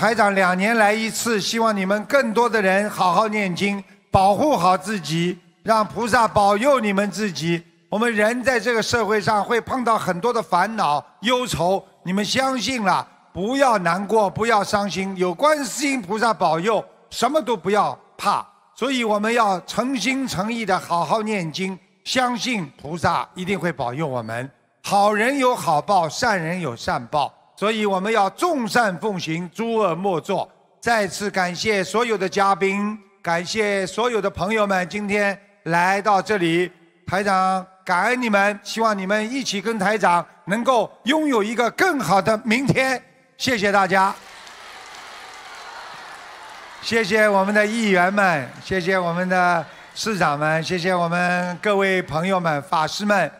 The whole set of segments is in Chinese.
台长两年来一次，希望你们更多的人好好念经，保护好自己，让菩萨保佑你们自己。我们人在这个社会上会碰到很多的烦恼、忧愁，你们相信了，不要难过，不要伤心，有观世音菩萨保佑，什么都不要怕。所以我们要诚心诚意的好好念经，相信菩萨一定会保佑我们。好人有好报，善人有善报。所以我们要众善奉行，诸恶莫作。再次感谢所有的嘉宾，感谢所有的朋友们今天来到这里。台长，感恩你们，希望你们一起跟台长能够拥有一个更好的明天。谢谢大家，谢谢我们的议员们，谢谢我们的市长们，谢谢我们各位朋友们、法师们，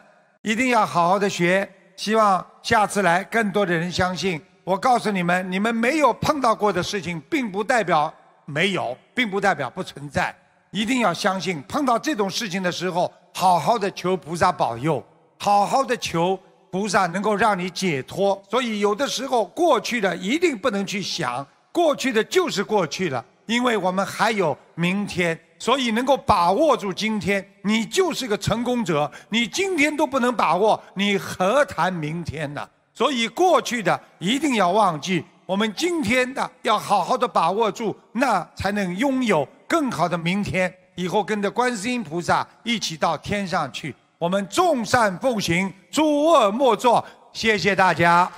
一定要好好的学。希望下次来，更多的人相信。我告诉你们，你们没有碰到过的事情，并不代表没有，并不代表不存在。一定要相信，碰到这种事情的时候，好好的求菩萨保佑，好好的求菩萨能够让你解脱。所以，有的时候过去的一定不能去想，过去的就是过去了，因为我们还有明天。所以能够把握住今天，你就是个成功者。你今天都不能把握，你何谈明天呢？所以过去的一定要忘记，我们今天的要好好的把握住，那才能拥有更好的明天。以后跟着观世音菩萨一起到天上去，我们众善奉行，诸恶莫作。谢谢大家。